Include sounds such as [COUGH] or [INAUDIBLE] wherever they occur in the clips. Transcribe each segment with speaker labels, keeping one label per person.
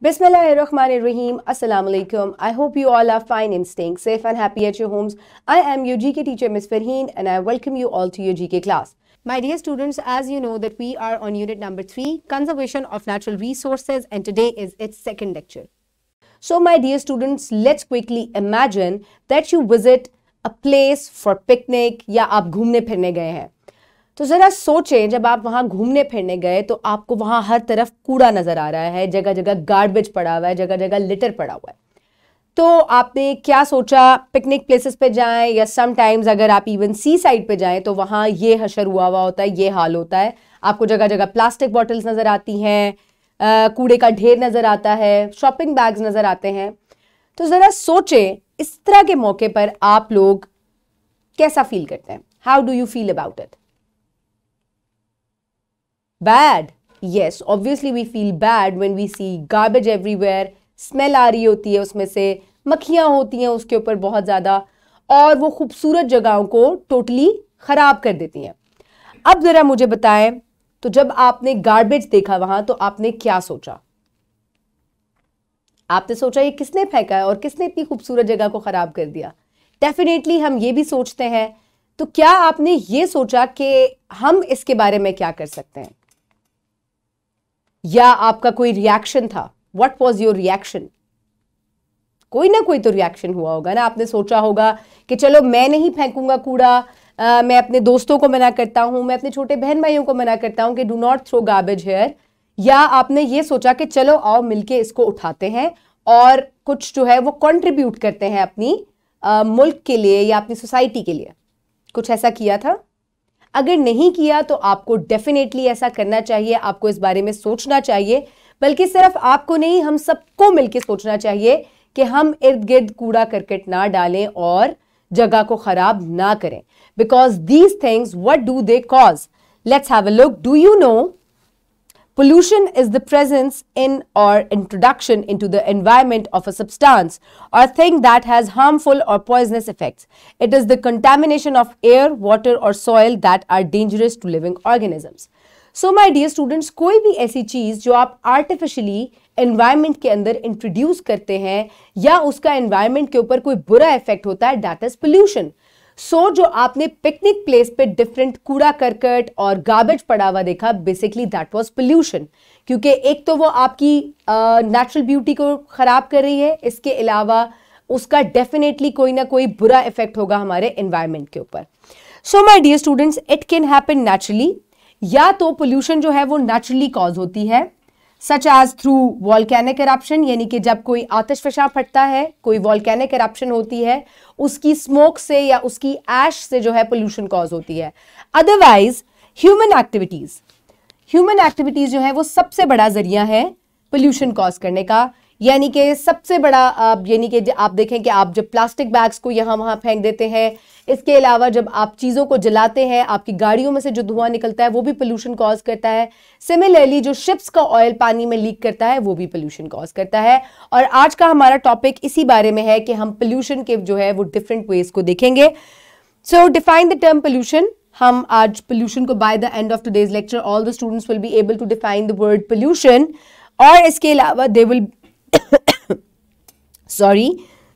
Speaker 1: Bismillah ir-Rahman ar-Rahim. Assalamu alaikum. I hope you all are fine and staying safe and happy at your homes. I am your GK teacher Ms. Farheen and I welcome you all to your GK class. My dear students, as you know that we are on unit number 3, Conservation of Natural Resources and today is its second lecture. So my dear students, let's quickly imagine that you visit a place for picnic ya आप घूमने फिरने गए तो ज़रा सोचें जब आप वहाँ घूमने फिरने गए तो आपको वहाँ हर तरफ कूड़ा नज़र आ रहा है जगह जगह गार्बेज पड़ा हुआ है जगह जगह लिटर पड़ा हुआ है तो आपने क्या सोचा पिकनिक प्लेसेस पे जाएं या समटाइम्स अगर आप इवन सी साइड पे जाएं तो वहाँ ये हशर हुआ हुआ होता है ये हाल होता है आपको जगह जगह प्लास्टिक बॉटल्स नज़र आती हैं कूड़े का ढेर नज़र आता है शॉपिंग बैग्स नज़र आते हैं तो ज़रा सोचें इस तरह के मौके पर आप लोग कैसा फील करते हैं how do you feel about it bad yes obviously we feel bad when we see garbage everywhere smell आ रही होती है उसमें से मक्खियाँ होती हैं उसके ऊपर बहुत ज़्यादा और वो खूबसूरत जगहों को टोटली ख़राब कर देती हैं अब ज़रा मुझे बताएं तो जब आपने गार्बेज देखा वहां तो आपने क्या सोचा आपने सोचा ये किसने फेंका है और किसने इतनी खूबसूरत जगह को ख़राब कर दिया डेफिनेटली हम ये भी सोचते हैं तो क्या आपने ये सोचा कि हम इसके बारे में क्या कर सकते हैं या आपका कोई रिएक्शन था वट वॉज योर रिएक्शन कोई ना कोई तो रिएक्शन हुआ होगा ना आपने सोचा होगा कि चलो मैं नहीं फेंकूंगा कूड़ा आ, मैं अपने दोस्तों को मना करता हूँ मैं अपने छोटे बहन भाइयों को मना करता हूं कि do not throw garbage here या आपने ये सोचा कि चलो आओ मिलके इसको उठाते हैं और कुछ जो है वो कंट्रीब्यूट करते हैं अपनी आ, मुल्क के लिए या अपनी सोसाइटी के लिए कुछ ऐसा किया था अगर नहीं किया तो आपको डेफिनेटली ऐसा करना चाहिए आपको इस बारे में सोचना चाहिए बल्कि सिर्फ आपको नहीं हम सबको मिलकर सोचना चाहिए कि हम इर्द गिर्द कूड़ा करकट ना डालें और जगह को खराब ना करें because these things what do they cause let's have a look do you know Pollution is the presence in or introduction into the environment of a substance or thing that has harmful or poisonous effects. It is the contamination of air, water or soil that are dangerous to living organisms. So, my dear students, कोई भी ऐसी चीज़ जो आप artificially environment के अंदर introduce करते हैं या उसका environment के ऊपर कोई बुरा effect होता है डैट pollution. सो so, जो आपने पिकनिक प्लेस पे डिफरेंट कूड़ा करकट और गार्बेज पड़ा हुआ देखा बेसिकली दैट वाज पोल्यूशन क्योंकि एक तो वो आपकी नेचुरल uh, ब्यूटी को ख़राब कर रही है इसके अलावा उसका डेफिनेटली कोई ना कोई बुरा इफेक्ट होगा हमारे एनवायरमेंट के ऊपर so my dear students it can happen naturally या तो पोल्यूशन जो है वो नेचुरली कॉज होती है such as through volcanic corruption यानी कि जब कोई आतशफशा फटता है कोई वॉलकैनिक करप्शन होती है उसकी स्मोक से या उसकी ऐश से जो है पोल्यूशन कॉज होती है otherwise human activities human activities जो है वो सबसे बड़ा जरिया है पोल्यूशन कॉज करने का यानी कि सबसे बड़ा आप यानी कि आप देखें कि आप जब प्लास्टिक बैग्स को यहाँ वहाँ फेंक देते हैं इसके अलावा जब आप चीज़ों को जलाते हैं आपकी गाड़ियों में से जो धुआं निकलता है वो भी पोल्यूशन कॉज करता है सिमिलरली जो शिप्स का ऑयल पानी में लीक करता है वो भी पोल्यूशन कॉज करता है और आज का हमारा टॉपिक इसी बारे में है कि हम पोल्यूशन के जो है वो डिफरेंट वेज को देखेंगे so define the term pollution हम आज पोल्यूशन को by the end of today's lecture all the students will be able to define the word pollution और इसके अलावा they will [COUGHS] sorry,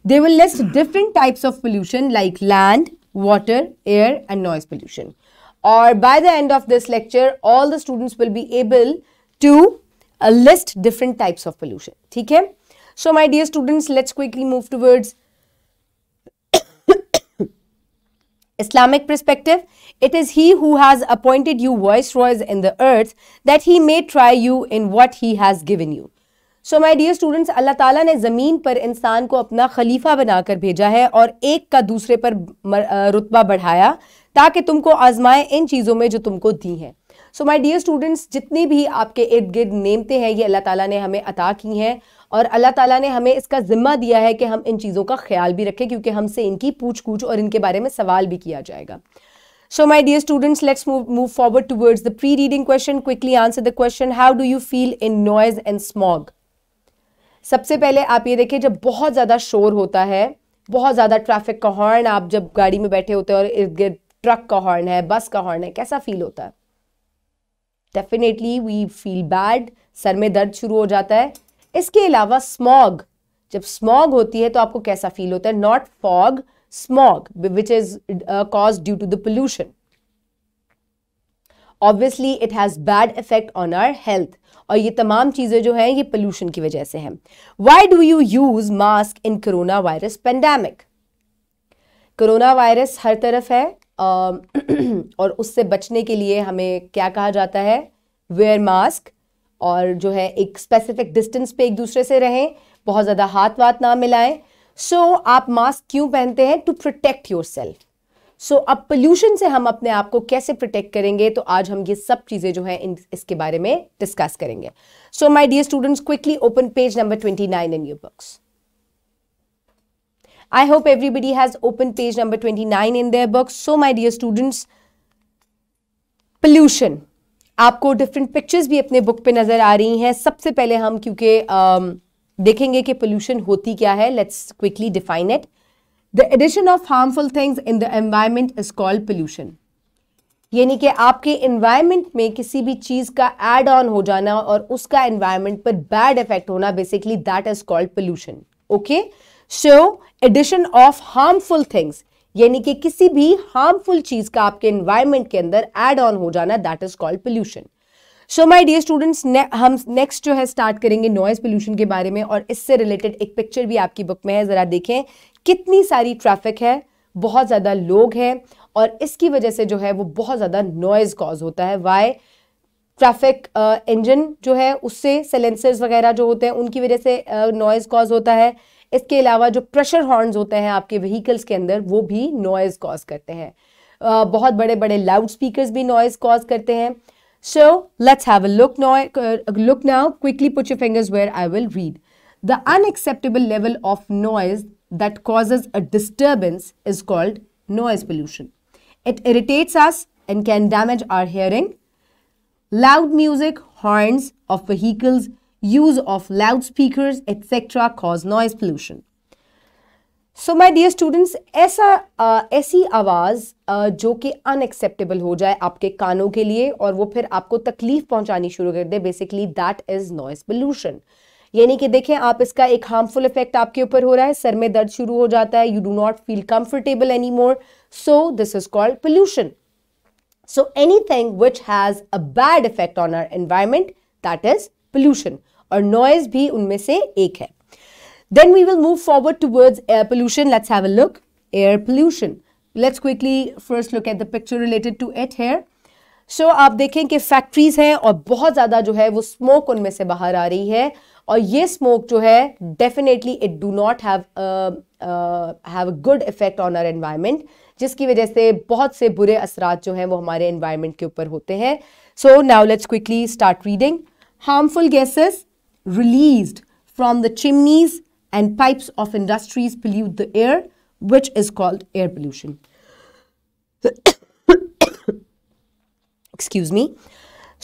Speaker 1: they will list different types of pollution like land, water, air and noise pollution. Or by the end of this lecture, all the students will be able to uh, list different types of pollution. Okay? So, my dear students, let's quickly move towards [COUGHS] Islamic perspective. It is he who has appointed you viceroys in the earth that he may try you in what he has given you. So my dear students अल्लाह ताला ने ज़मीन पर इंसान को अपना खलीफा बनाकर भेजा है और एक का दूसरे पर रुतबा बढ़ाया ताकि तुमको आजमाए इन चीज़ों में जो तुमको दी हैं सो माय डियर स्टूडेंट्स जितनी भी आपके इर्द गिर्द नेमते हैं ये अल्लाह ताला ने हमें अता की हैं और अल्लाह ताला ने हमें इसका ज़िम्मा दिया है कि हम इन चीज़ों का ख्याल भी रखें क्योंकि हमसे इनकी पूछ कूछ और इनके बारे में सवाल भी किया जाएगा so my dear students let's move forward forward towards the pre reading question quickly answer the question how do you feel in noise and smog सबसे पहले आप ये देखिए जब बहुत ज़्यादा शोर होता है बहुत ज़्यादा ट्रैफिक का हॉर्न आप जब गाड़ी में बैठे होते हैं और इर्द गिर्द ट्रक का हॉर्न है बस का हॉर्न है कैसा फील होता है डेफिनेटली वी फील बैड सर में दर्द शुरू हो जाता है इसके अलावा स्मॉग जब स्मॉग होती है तो आपको कैसा फील होता है not fog smog which is cause due to the pollution obviously it has bad effect on our health और ये तमाम चीज़ें जो हैं ये पोल्यूशन की वजह से हैं why do you use mask in corona virus pandemic corona virus हर तरफ है [CLEARS THROAT] और उससे बचने के लिए हमें क्या कहा जाता है वेयर मास्क और जो है एक स्पेसिफिक डिस्टेंस पे एक दूसरे से रहें बहुत ज़्यादा हाथ वात ना मिलाएं सो so, आप मास्क क्यों पहनते हैं to protect yourself so so, अब पोल्यूशन से हम अपने आप को कैसे प्रोटेक्ट करेंगे तो आज हम ये सब चीज़ें जो इन, इसके बारे में डिस्कस करेंगे so my dear students quickly open page number twenty nine in your books I hope everybody has open page number twenty nine in their books so my dear students pollution आपको different pictures भी अपने book पे नज़र आ रही हैं सबसे पहले हम क्योंकि um, देखेंगे कि पोल्यूशन होती क्या है let's quickly define it the addition of harmful things in the environment is called pollution यानी कि आपके इन्वायरमेंट में किसी भी चीज़ का एड ऑन हो जाना और उसका इन्वायरमेंट पर बैड इफेक्ट होना basically that is called pollution okay so addition of harmful things यानी कि किसी भी हार्मफुल चीज़ का आपके इन्वायरमेंट के अंदर एड ऑन हो जाना that is called pollution so my dear students हम नेक्स्ट जो है स्टार्ट करेंगे नॉइज पोल्यूशन के बारे में और इससे रिलेटेड एक पिक्चर भी आपकी बुक में है ज़रा देखें कितनी सारी ट्रैफिक है बहुत ज़्यादा लोग हैं और इसकी वजह से जो है वो बहुत ज़्यादा नॉइज़ कॉज होता है वाई ट्रैफिक इंजन जो है उससे सेलेंसर्स वगैरह जो होते हैं उनकी वजह से नॉइज़ uh, कॉज होता है इसके अलावा जो प्रेशर हॉर्न्स होते हैं आपके व्हीकल्स के अंदर वो भी नॉइज़ कॉज करते हैं uh, बहुत बड़े बड़े लाउड स्पीकर भी नॉइज़ कॉज करते हैं so let's have a look now. Look now. Quickly put your fingers where I will read. The unacceptable level of that causes a disturbance is called noise pollution. It irritates us and can damage our hearing. Loud music, horns of vehicles, use of loudspeakers, etc. cause noise pollution. So, my dear students, ऐसा आ, ऐसी आवाज़ आ, जो कि unacceptable हो जाए आपके कानों के लिए और वो फिर आपको तकलीफ पहुंचानी शुरू कर दे बेसिकली यानी कि देखें आप इसका एक हार्मफुल इफेक्ट आपके ऊपर हो रहा है सर में दर्द शुरू हो जाता है you do not feel comfortable any more so this is called pollution so any thing which has a bad effect on our environment that is pollution और नॉइज भी उनमें से एक है then we will move forward towards air pollution let's have a look air pollution let's quickly first look at the picture related to it here so so, आप देखें कि factories हैं और बहुत ज़्यादा जो है वो स्मोक उनमें से बाहर आ रही है और ये स्मोक जो है definitely it do not have have a good effect on our environment जिसकी वजह से बहुत से बुरे असरात जो हैं वो हमारे एनवायरनमेंट के ऊपर होते हैं so now let's quickly start reading harmful gases release from the chimneys and pipes of industries pollute the air which is called air pollution excuse me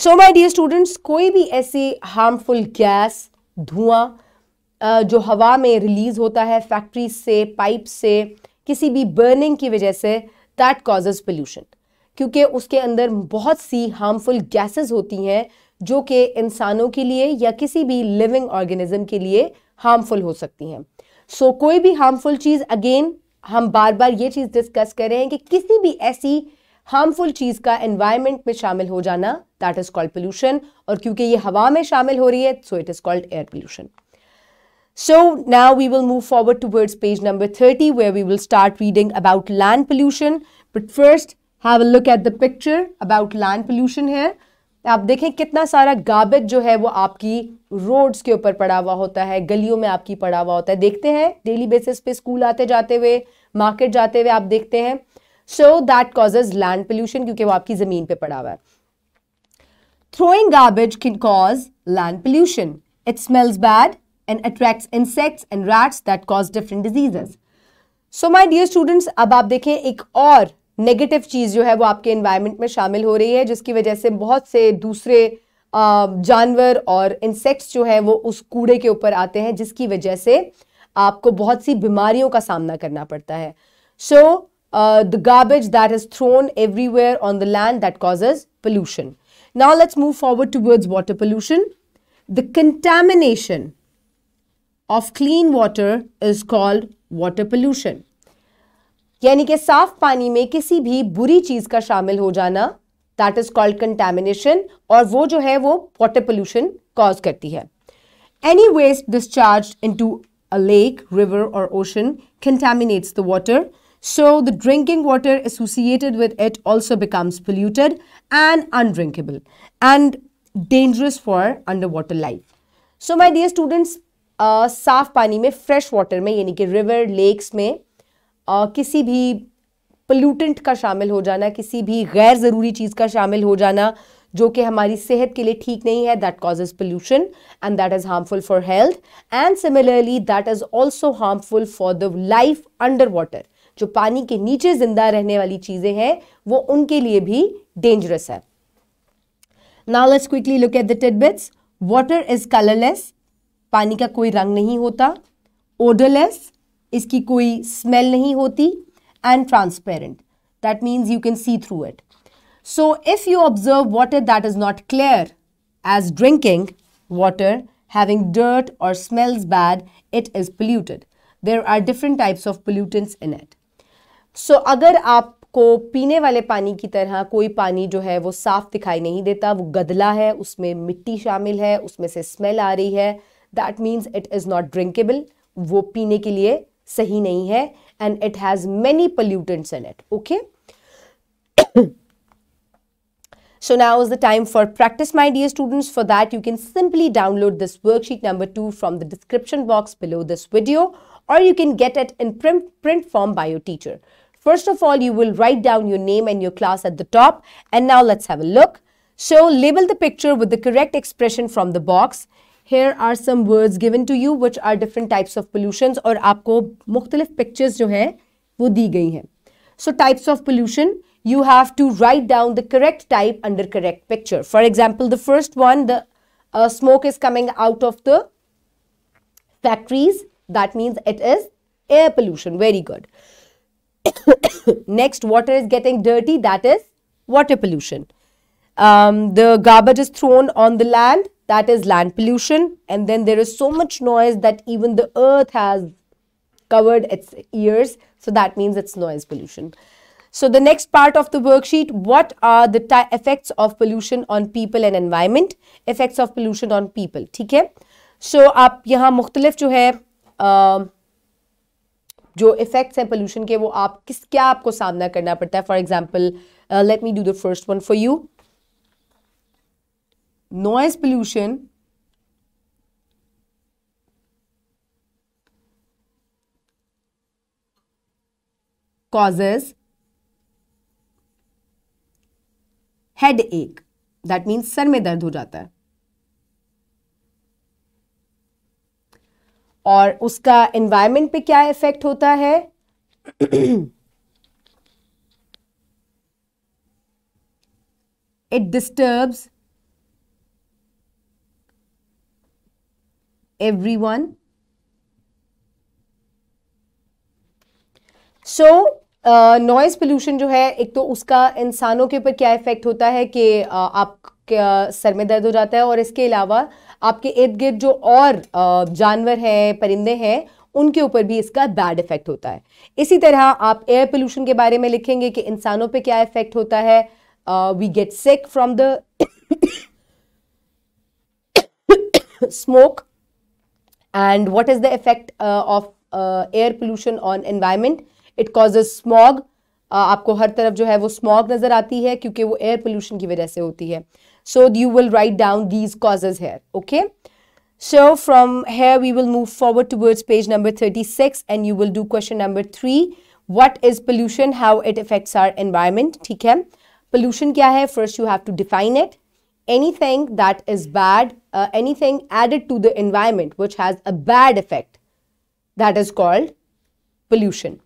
Speaker 1: so my dear students कोई भी ऐसे harmful gas धुआं जो हवा में release होता है factories से पाइप से किसी भी बर्निंग की वजह से दैट कॉजेज़ पोल्यूशन क्योंकि उसके अंदर बहुत सी हार्मफुल गैसेस होती हैं जो कि इंसानों के लिए या किसी भी लिविंग ऑर्गेनिज्म के लिए हार्मफुल हो सकती हैं सो so, कोई भी हार्मफुल चीज़ अगेन हम बार बार ये चीज़ डिस्कस कर रहे हैं कि किसी भी ऐसी हार्मफुल चीज़ का एनवायरमेंट में शामिल हो जाना दैट इज़ कॉल्ड पोल्यूशन और क्योंकि ये हवा में शामिल हो रही है so it is called air pollution so now we will move forward towards page number thirty we will start reading about land pollution. But first have a look at the picture about land pollution है आप देखें कितना सारा garbage जो है वो आपकी roads के ऊपर पड़ा हुआ होता है गलियों में आपकी पड़ा हुआ होता है देखते हैं डेली बेसिस पे स्कूल आते जाते हुए मार्केट जाते हुए आप देखते हैं so that causes land pollution क्योंकि वो आपकी ज़मीन पे पड़ा हुआ है throwing garbage can cause land pollution it smells bad and attract insects and rats that cause different diseases so my dear students अब आप देखें एक और नेगेटिव चीज़ जो है वो आपके एनवायरमेंट में शामिल हो रही है जिसकी वजह से बहुत से दूसरे जानवर और इंसेक्ट्स जो है वो उस कूड़े के ऊपर आते हैं जिसकी वजह से आपको बहुत सी बीमारियों का सामना करना पड़ता है सो so, uh, the garbage that is thrown everywhere on the land that causes pollution. Now let's move forward towards water pollution. The contamination of clean water is called water pollution. यानी कि साफ पानी में किसी भी बुरी चीज़ का शामिल हो जाना दैट इज़ कॉल्ड कंटेमिनेशन और वो जो है वो वाटर पोल्यूशन कॉज करती है any waste discharge into a lake river और ocean contaminates the water so the drinking water associated with it also becomes polluted and undrinkable and dangerous for underwater life. So my dear students, uh, saaf pani mein, fresh water mein, yani ki river, lakes mein, uh, kisi bhi pollutant ka shamil ho jana, kisi bhi ghair zaruri cheez ka shamil ho jana, jo ke hamari sehat ke liye theek nahi hai, that causes pollution and that is harmful for health. And similarly, that is also harmful for the life underwater. जो पानी के नीचे जिंदा रहने वाली चीज़ें हैं वो उनके लिए भी डेंजरस है now let's quickly look at the water is colourless पानी का कोई रंग नहीं होता ओडरलेस इसकी कोई स्मेल नहीं होती and transparent that means you can see through it so if you observe water that is not clear as drinking water having dirt और smells bad it is polluted there are different types of pollutants in it so so, अगर आपको पीने वाले पानी की तरह कोई पानी जो है वो साफ दिखाई नहीं देता वो गदला है उसमें मिट्टी शामिल है उसमें से स्मेल आ रही है that means it is not drinkable वो पीने के लिए सही नहीं है and it has many pollutants in it okay So now is the time for practice, my dear students. For that, you can simply download this worksheet number 2 from the description box below this video. or you can get it in print, print form by your teacher. First of all, you will write down your name and your class at the top. And now let's have a look. So label the picture with the correct expression from the box. Here are some words given to you which are different types of pollutions Or आपको मुख्तलिफ pictures जो हैं वो दी गई हैं. So types of pollution, you have to write down the correct type under correct picture. For example, the first one, the uh, smoke is coming out of the factories that means it is air pollution. Very good. [COUGHS] Next, water is getting dirty. That is water pollution. Um, the garbage is thrown on the land. That is land pollution. And then there is so much noise that even the earth has covered its ears. So that means it's noise pollution. So the next part of the worksheet, what are the effects of pollution on people and environment? Effects of pollution on people, ठीक है? So आप यहाँ मुख्तलिफ जो है जो effects हैं pollution के वो आप किस क्या आपको सामना करना पड़ता है for example let me do the first one for you noise pollution headache दैट मीन्स सर में दर्द हो जाता है और उसका एनवायरनमेंट पे क्या इफेक्ट होता है disturbs everyone so noise pollution जो है एक तो उसका इंसानों के ऊपर क्या इफेक्ट होता है कि uh, आप सर में दर्द हो जाता है और इसके अलावा आपके इर्द गिर्द जो और जानवर हैं परिंदे हैं उनके ऊपर भी इसका बैड इफेक्ट होता है इसी तरह आप एयर पोल्यूशन के बारे में लिखेंगे कि इंसानों पे क्या इफेक्ट होता है we get sick from the smoke and what is the effect of air pollution on environment it cause smog आपको हर तरफ जो है वो स्मॉग नजर आती है क्योंकि वो एयर पोल्यूशन की वजह से होती है so you will write down these causes here okay so from here we will move forward towards page number thirty six and you will do question number three what is pollution how it affects our environment ठीक है pollution क्या है first you have to define it any thing that is bad any thing added to the environment which has a bad effect that is called pollution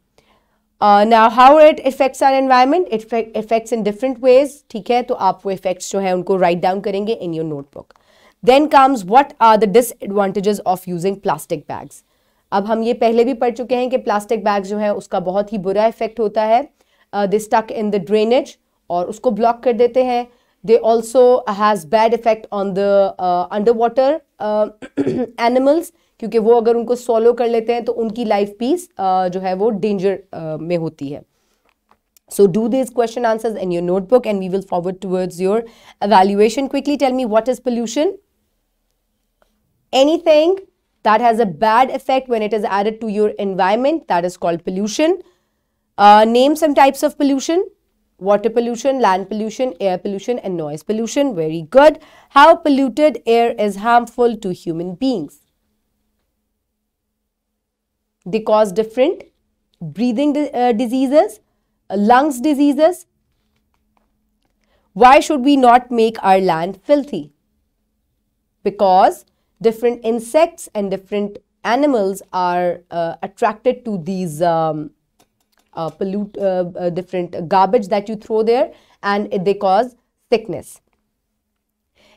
Speaker 1: now how it affects our environment it affects in different ways ठीक है तो आप वो effects जो है उनको write down करेंगे in your notebook then comes what are the disadvantages of using plastic bags अब हम ये पहले भी पढ़ चुके हैं कि प्लास्टिक बैग जो है उसका बहुत ही बुरा इफेक्ट होता है they stuck in the drainage और उसको ब्लॉक कर देते हैं they also has bad effect on the under water animals क्योंकि वो अगर उनको सॉलो कर लेते हैं तो उनकी लाइफ पीस जो है वो डेंजर में होती है so do this question answers in your notebook and we will forward towards your evaluation quickly tell me what is pollution anything that has a bad effect when it is added to your environment that is called pollution name some types of pollution water pollution land pollution air pollution and noise pollution very good how polluted air is harmful to human beings They cause different breathing uh, diseases, uh, lungs diseases. Why should we not make our land filthy? Because different insects and different animals are uh, attracted to these um, uh, pollute uh, uh different garbage that you throw there and they cause sickness.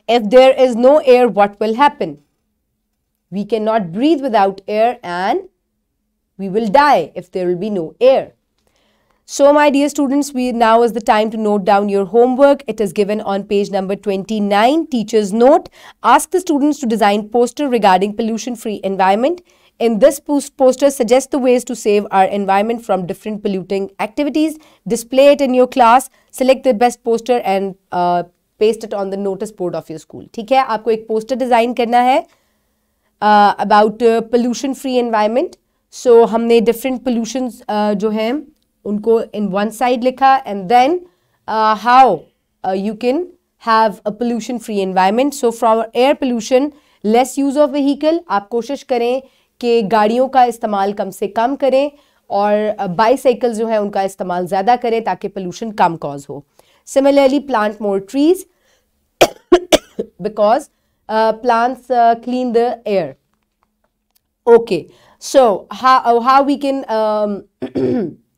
Speaker 1: If there is no air, what will happen? We cannot breathe without air and we will die if there will be no air. So my dear students, we now is the time to note down your homework. It is given on page number 29, teacher's note. Ask the students to design poster regarding pollution-free environment. In this poster, suggest the ways to save our environment from different polluting activities. Display it in your class. Select the best poster and uh, paste it on the notice board of your school. ठीक है, आपको एक poster design करना है uh, about uh, pollution-free environment. So so, हमने different pollution uh, जो है उनको इन वन साइड लिखा and then how you can have a pollution free environment so from air pollution less use of vehicle आप कोशिश करें कि गाड़ियों का इस्तेमाल कम से कम करें और बाईसाइकिल uh, जो है उनका इस्तेमाल ज़्यादा करें ताकि पोल्यूशन कम कॉज हो similarly plant more trees because plants clean the air okay So how, how we can um,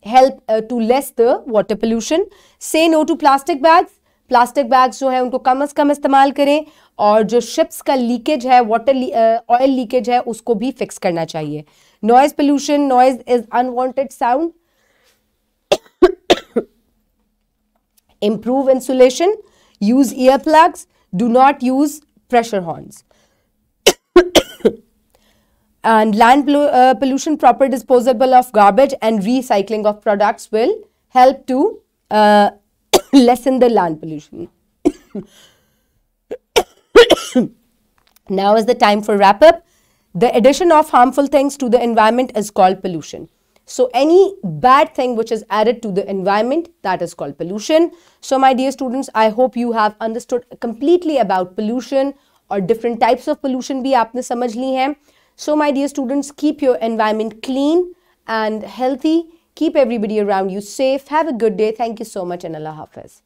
Speaker 1: help uh, to less the water pollution. Say no to plastic bags. Plastic bags जो है उनको कम अज़ कम इस्तेमाल करें और जो ships का leakage है वाटर ऑयल लीकेज है उसको भी फिक्स करना चाहिए noise pollution noise is unwanted sound improve insulation, use earplugs, do not use pressure horns. and land uh, pollution, proper disposal of garbage and recycling of products will help to uh, [COUGHS] lessen the land pollution. [COUGHS] now is the time for wrap up. The addition of harmful things to the environment is called pollution. So any bad thing which is added to the environment that is called pollution. So my dear students, I hope you have understood completely about pollution or different types of pollution भी आपने समझ li hai. So my dear students, keep your environment clean and healthy. Keep everybody around you safe. Have a good day. Thank you so much and Allah Hafiz.